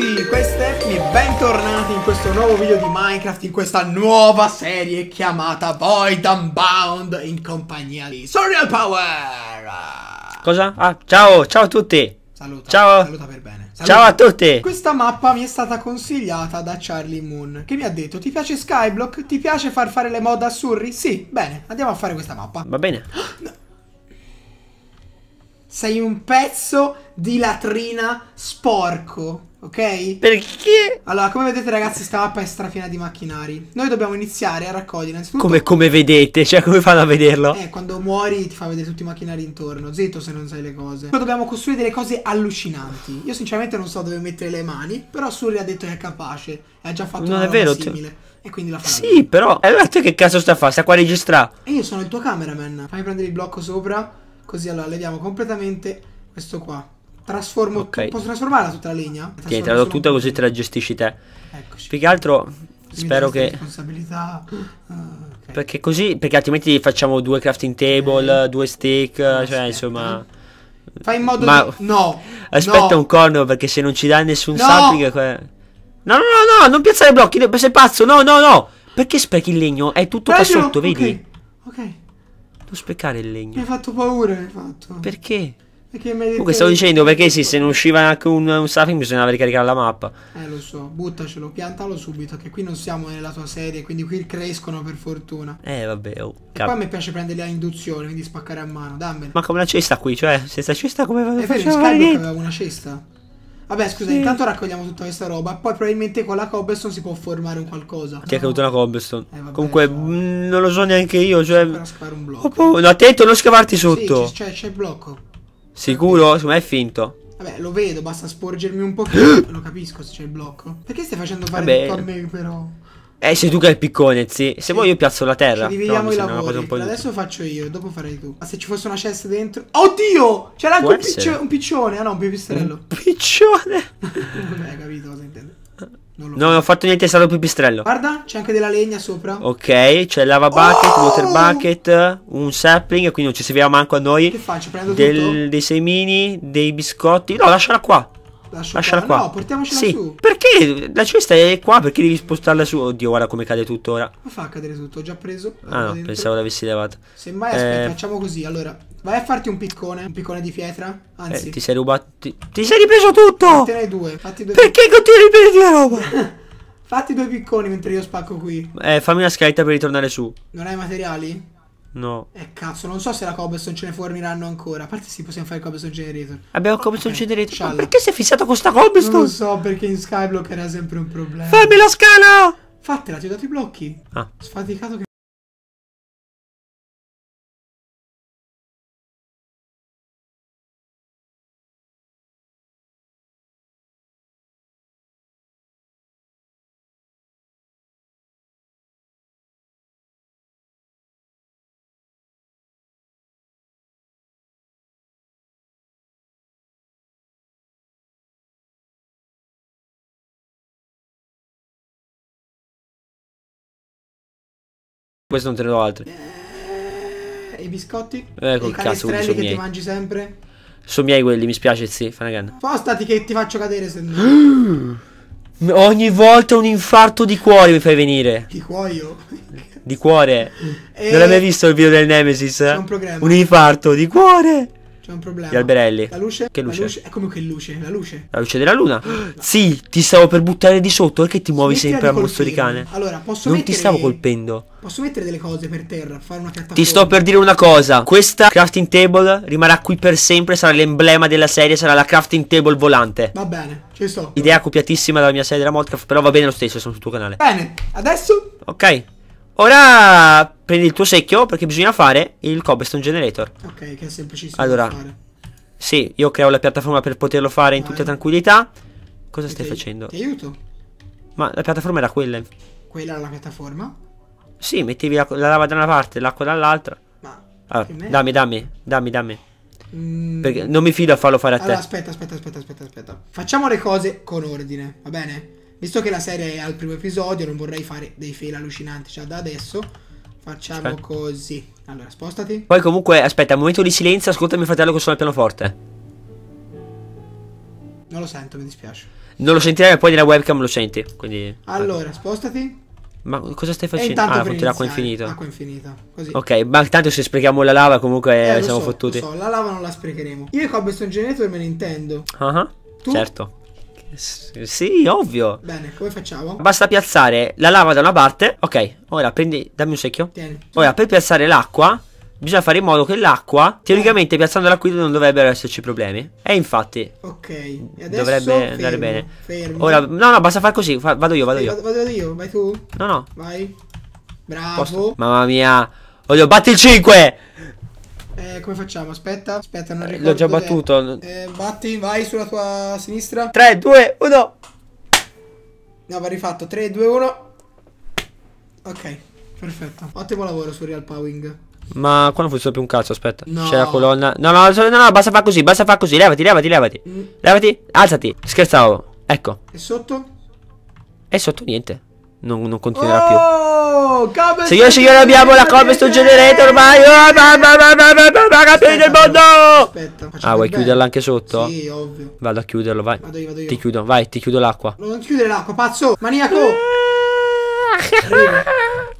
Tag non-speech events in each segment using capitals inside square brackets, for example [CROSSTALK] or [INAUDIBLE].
amici, questo è e bentornati in questo nuovo video di Minecraft, in questa nuova serie chiamata Void Unbound in compagnia di Surreal Power! Cosa? Ah, ciao, ciao a tutti! Saluta, ciao! Saluta per bene. Saluta. Ciao a tutti! Questa mappa mi è stata consigliata da Charlie Moon, che mi ha detto ti piace Skyblock? Ti piace far fare le mod a Surry? Sì, bene, andiamo a fare questa mappa. Va bene. Sei un pezzo di latrina sporco. Ok? Perché? Allora, come vedete, ragazzi, sta mappa è strapiena di macchinari. Noi dobbiamo iniziare a raccogliere Come, come vedete, cioè, come fanno a vederlo? Eh, quando muori ti fa vedere tutti i macchinari intorno. Zitto se non sai le cose. Poi dobbiamo costruire delle cose allucinanti. Io, sinceramente, non so dove mettere le mani. Però Suri ha detto che è capace. E Ha già fatto non una è vero, simile. E quindi la farà. Sì, però. E eh, allora te che cazzo sta a fare? Sta qua a registrare. E io sono il tuo cameraman. Fammi prendere il blocco sopra. Così allora leviamo completamente questo qua. Trasformo okay. Posso trasformarla tutta la legna? Ti te la tutta così te la gestisci te. Eccoci. Più che altro spero che responsabilità uh, okay. perché così perché altrimenti facciamo due crafting table eh, due stick cioè insomma fai in modo ma di... no aspetta no. un corno perché se non ci dai nessun no. sapling que... Cioè, no no no no non piazzare blocchi sei pazzo no no no perché sprechi il legno è tutto Prendilo. qua sotto vedi ok, okay. non sprecare il legno mi hai fatto paura mi hai fatto perché Comunque stavo dicendo perché sì, se non usciva anche un, un Safing bisognava ricaricare la mappa. Eh lo so, buttacelo, piantalo subito, che qui non siamo nella tua serie, quindi qui crescono per fortuna. Eh vabbè, oh. E poi a piace prendere a induzione, quindi spaccare a mano, dammela. Ma come la cesta qui, cioè, senza cesta come va? Eh, fai aveva una cesta. Vabbè, scusa, sì. intanto raccogliamo tutta questa roba. Poi probabilmente con la cobblestone si può formare un qualcosa. Ti no. è caduta la cobblestone. Eh, vabbè, Comunque, cioè... mh, mm, non lo so neanche io. Cioè... un blocco. Oh, oh, no, attento, non scavarti sotto. Sì, c'è il blocco. Sicuro? Secondo me è finto. Vabbè, lo vedo, basta sporgermi un po'. [GASPS] lo capisco se c'è il blocco. Perché stai facendo fare Vabbè. tutto a me, però? Eh, sei tu che hai il piccone, zi. Se sì. vuoi io piazzo la terra. Ci dividiamo no, i lavori. Adesso faccio io, dopo farei tu. Ma se ci fosse una cesta dentro... Oddio! C'era anche un, piccio un, piccione. Ah no, un pipistrello. Un piccione? [LAUGHS] Vabbè, capito cosa intendo. Non, no, non ho fatto niente, è stato pipistrello. Guarda, c'è anche della legna sopra. Ok, c'è lava bucket, oh! water bucket, un sapling, quindi non ci serviva manco a noi. Che faccio? Prendo del, tutto? Dei semini, dei biscotti. No, lasciala qua. Lasciala qua. No, portiamocela sì. su. Perché? La cesta è qua, perché devi spostarla su? Oddio, guarda come cade tutto ora. Ma fa cadere tutto, ho già preso. Ah, no, pensavo l'avessi levato. Semmai, aspetta, eh. facciamo così. Allora, vai a farti un piccone, un piccone di pietra. Anzi, eh, ti sei rubato. Ti... ti, sei ripreso tutto! Fattene due, fatti due. Perché continui a riprendere la roba? [LAUGHS] fatti due picconi mentre io spacco qui. Eh, fammi una scaletta per ritornare su. Non hai materiali? No. Eh cazzo, non so se la cobblestone ce ne forniranno ancora. A parte sì, possiamo fare il cobblestone generator. Abbiamo il cobblestone okay. generator. Ma perché si è fissato con sta cobblestone? Non lo so, perché in Skyblock era sempre un problema. Fammi la scala! Fatela, ti ho dato i blocchi. Ah. Sfaticato che Questo non te ne do altri. E eh, i biscotti? Eh, e cazzo, quelli sono che miei. ti mangi sempre? Sono miei quelli, mi spiace, sì, fai una Spostati che ti faccio cadere se no. [GASPS] Ogni volta un infarto di cuore mi fai venire. Di cuoio? Di cuore. E... Eh, non l'hai mai visto il video del Nemesis? È un programma. Un infarto di cuore. C'è un problema. Gli alberelli. La luce? Che luce? La luce? È come che luce? La luce? La luce della luna? Ah, no. Sì, ti stavo per buttare di sotto perché ti muovi Smettila sempre a mostro di cane. Allora, posso non mettere... Non ti stavo colpendo. Posso mettere delle cose per terra, fare una piattaforma. Ti sto per dire una cosa. Questa crafting table rimarrà qui per sempre, sarà l'emblema della serie, sarà la crafting table volante. Va bene, ci sto. Idea copiatissima dalla mia serie della Modcraft, però va bene lo stesso, sono sul tuo canale. Bene, adesso... Ok. Ora prendi il tuo secchio perché bisogna fare il cobblestone generator. Ok, che è semplicissimo. Allora, sì, io creo la piattaforma per poterlo fare in Vai. tutta tranquillità. Cosa stai facendo? Ti aiuto. Ma la piattaforma era quella. Quella era la piattaforma? Sì, mettevi la, la lava da una parte, l'acqua dall'altra. Ma allora, ah, dammi, dammi, dammi, dammi. Mm. Perché non mi fido a farlo fare a allora, te. Aspetta, aspetta, aspetta, aspetta, aspetta. Facciamo le cose con ordine, va bene? Visto che la serie è al primo episodio, non vorrei fare dei fail allucinanti già cioè, da adesso. Facciamo aspetta. così. Allora, spostati. Poi comunque, aspetta, un momento di silenzio, ascolta mio fratello che suona il pianoforte. Non lo sento, mi dispiace. Non lo sentirai, ma poi nella webcam lo senti. Quindi. Allora, allora. spostati. Ma cosa stai facendo? Ah, continua acqua infinita. Acqua infinita. Così. Ok, ma tanto se sprechiamo la lava comunque eh, siamo so, fottuti. Lo so, la lava non la sprecheremo. Io e Cobb sono generator me ne intendo. Ah, uh -huh. certo sì, ovvio. Bene, come facciamo? Basta piazzare la lava da una parte. Ok, ora prendi, dammi un secchio. Tieni. Ora, per piazzare l'acqua, bisogna fare in modo che l'acqua, teoricamente piazzandola qui non dovrebbero esserci problemi. E infatti Ok, e adesso dovrebbe fermo, andare bene. Fermo. Ora no, no, basta far così, fa, vado io, vado sì, io. Vado, vado, io, vai tu? No, no. Vai. Bravo. Posto. Mamma mia. Oddio, batti il 5. Eh, come facciamo? Aspetta, aspetta, non eh, ricordo. L'ho già battuto. Eh, batti, vai sulla tua sinistra. 3, 2, 1. No, va rifatto. 3, 2, 1. Ok, perfetto. Ottimo lavoro su Real Powing. Ma qua non funziona più un cazzo, aspetta. No. C'è la colonna. No, no, no, no, basta far così, basta far così. Levati, levati, levati. Mm. Levati, alzati. Scherzavo. Ecco. E sotto? E sotto niente. Non, non continuerà oh! più. Signore e signore abbiamo la sto Generator ormai oh, Mamma mamma mamma ragazzi del mondo Aspetta Ah vuoi chiuderla anche sotto? Sì ovvio Vado a chiuderlo vai Vado io vado io Ti chiudo vai ti chiudo l'acqua Non chiudere l'acqua pazzo Maniaco [LAUGHS]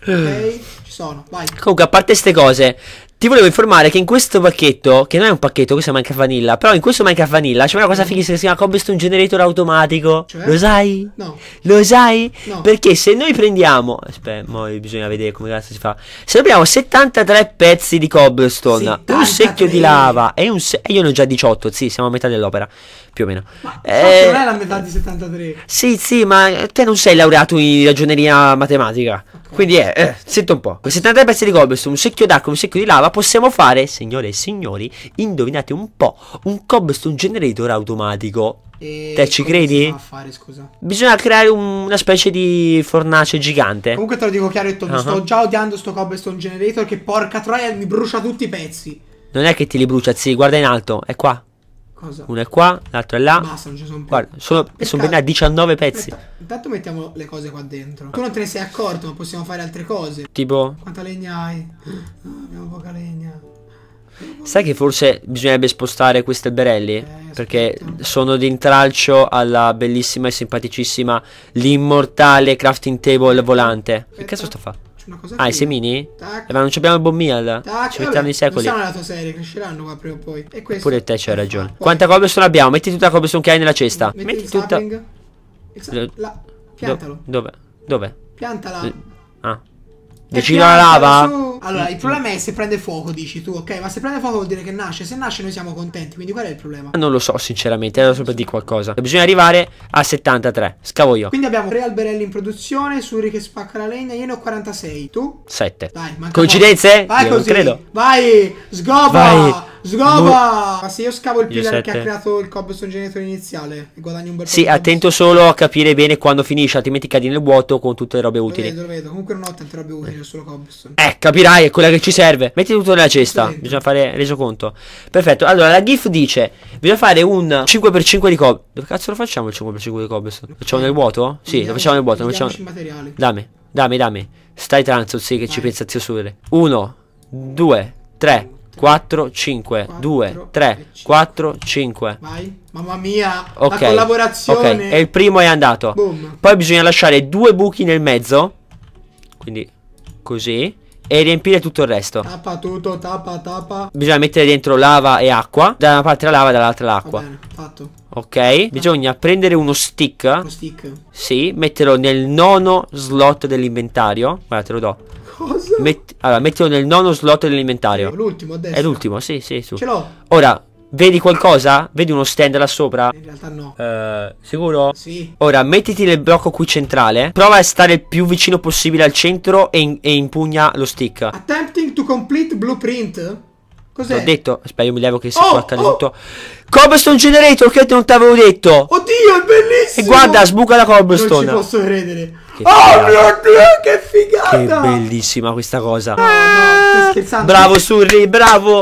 Ok ci sono, vai. Comunque, a parte queste cose, ti volevo informare che in questo pacchetto, che non è un pacchetto, questo è Minecraft Vanilla, però in questo Minecraft Vanilla c'è una cosa mm-hmm. fighissima che si chiama Cobblestone Generator automatico. Cioè? Lo sai? No. Lo sai? No. Perché se noi prendiamo, aspetta, mo bisogna vedere come cazzo si fa. Se noi prendiamo 73 pezzi di cobblestone, 73. un secchio di lava e un se- io ne ho già 18, sì, siamo a metà dell'opera, più o meno. Ma eh, non è la metà di 73. Sì, sì, ma te non sei laureato in ragioneria matematica. Okay. Quindi eh, eh sento un po' con 73 pezzi di cobblestone, un secchio d'acqua, un secchio di lava, possiamo fare, signore e signori, indovinate un po', un cobblestone generator automatico. E Te ci credi? Fare, Bisogna creare un, una specie di fornace gigante. Comunque te lo dico chiaretto, uh -huh. sto già odiando sto cobblestone generator che porca troia mi brucia tutti i pezzi. Non è che ti li brucia, sì, guarda in alto, è qua. Cosa? Uno è qua, l'altro è là. Basta, non ci sono più. Guarda, sono, sono ben a 19 pezzi. Aspetta, intanto mettiamo le cose qua dentro. Tu non te ne sei accorto, ma possiamo fare altre cose. Tipo. Quanta legna hai? Ah, abbiamo poca legna. Sai che forse bisognerebbe spostare queste berelli? Eh, perché sono d'intralcio alla bellissima e simpaticissima l'immortale crafting table volante. Aspetta. Che cazzo sto facendo? una cosa Ah, i semini? Tac. Eh, ma non abbiamo il bommial. Tac. Ci mettiamo i secoli. Non saranno nella tua serie, cresceranno qua prima o poi. E questo. Pure te c'hai ragione. Poi. Quanta cobblestone abbiamo? Metti tutta la cobblestone che hai nella cesta. Metti, metti tutta. Il... La... Piantalo. Dove? Dove? Piantala. Ah. Vicino alla lava? Su. Allora, il problema è se prende fuoco, dici tu, ok? Ma se prende fuoco vuol dire che nasce. Se nasce noi siamo contenti, quindi qual è il problema? Non lo so, sinceramente, ero per dire qualcosa. Bisogna arrivare a 73, scavo io. Quindi abbiamo 3 alberelli in produzione, Suri che spacca la legna, io ne ho 46, tu? 7. Dai, manca Coincidenze? Vai io così. credo. Vai, sgoba. Vai. Sgova! Ma se io scavo il pillar che ha creato il cobblestone generator iniziale guadagno un bel po' Sì, attento solo a capire bene quando finisce, altrimenti cadi nel vuoto con tutte le robe lo utili. Vedo, lo vedo, comunque non ho tante robe utili, eh. solo cobblestone. Eh, capirai ormai è quella che ci serve. Metti tutto nella cesta. Sì. Bisogna fare resoconto. Perfetto. Allora, la GIF dice: Bisogna fare un 5x5 di cob. Dove cazzo lo facciamo il 5x5 di cobblestone? Facciamo nel vuoto? Sì, lo facciamo nel vuoto. Lo facciamo... materiale. Dammi, dammi, dammi. Stai tranzo, sì, che Vai. ci pensa zio Sure. 1, 2, 3. 4, 5, 2, 3, 4, 5. Vai. Mamma mia, okay. la collaborazione. Ok, e il primo è andato. Boom. Poi bisogna lasciare due buchi nel mezzo. Quindi così e riempire tutto il resto. Tappa tutto, tappa, tappa. Bisogna mettere dentro lava e acqua. Da una parte la lava, e dall'altra l'acqua. bene, fatto. Ok, bisogna prendere uno stick. Uno stick? Sì, metterlo nel nono slot dell'inventario. Guarda, te lo do. Cosa? Met allora, mettilo nel nono slot dell'inventario. È L'ultimo adesso. È l'ultimo, sì, sì, su. Ce l'ho. Ora, Vedi qualcosa? Vedi uno stand là sopra? In realtà no. Uh, sicuro? Sì. Ora, mettiti nel blocco qui centrale. Prova a stare il più vicino possibile al centro e, in e impugna lo stick. Attempting to complete blueprint? Cos'è? L'ho detto. Aspetta, io mi levo che sia oh, accaduto. Oh. Cobblestone Generator, che non ti avevo detto. Oddio, è bellissimo. E guarda, sbuca la cobblestone. Non ci posso credere. Che oh mio dio, che figata. Che bellissima questa cosa. No, no, sto scherzando. Bravo, Surri, bravo.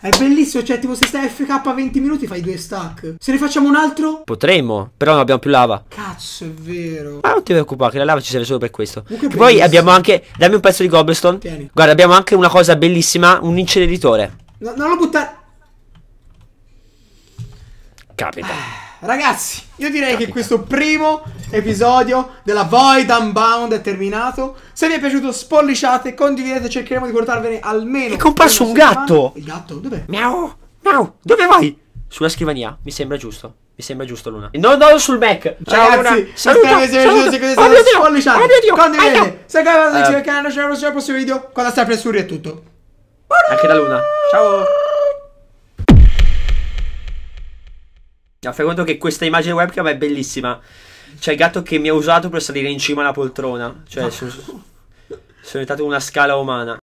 È bellissimo, cioè tipo se stai FK 20 minuti fai due stack. Se ne facciamo un altro? Potremmo, però non abbiamo più lava. Cazzo, è vero. Ma non ti preoccupare, che la lava ci serve solo per questo. Uh, poi abbiamo anche... Dammi un pezzo di cobblestone. Tieni. Guarda, abbiamo anche una cosa bellissima, un inceneritore. No, non lo buttare... Capita. Ah, ragazzi, io direi Capita. che questo primo episodio della Void Unbound è terminato. Se vi è piaciuto, spolliciate, condividete, cercheremo di portarvene almeno. È comparso un gatto! Il gatto, dov'è? Miau! Miau! Dove vai? Sulla scrivania, mi sembra giusto. Mi sembra giusto Luna. No, no, sul Mac. Ciao Luna. Saluta, saluta. Se oh mio Dio, oh mio Dio. Condividete. Ah. Se cavolo ci vediamo, ci vediamo al prossimo video. Quando stai per è tutto. Anche da Luna. Ciao. No, fai conto che questa immagine webcam è bellissima. C'è il gatto che mi ha usato per salire in cima alla poltrona. Cioè, ah. sono, sono diventato una scala umana.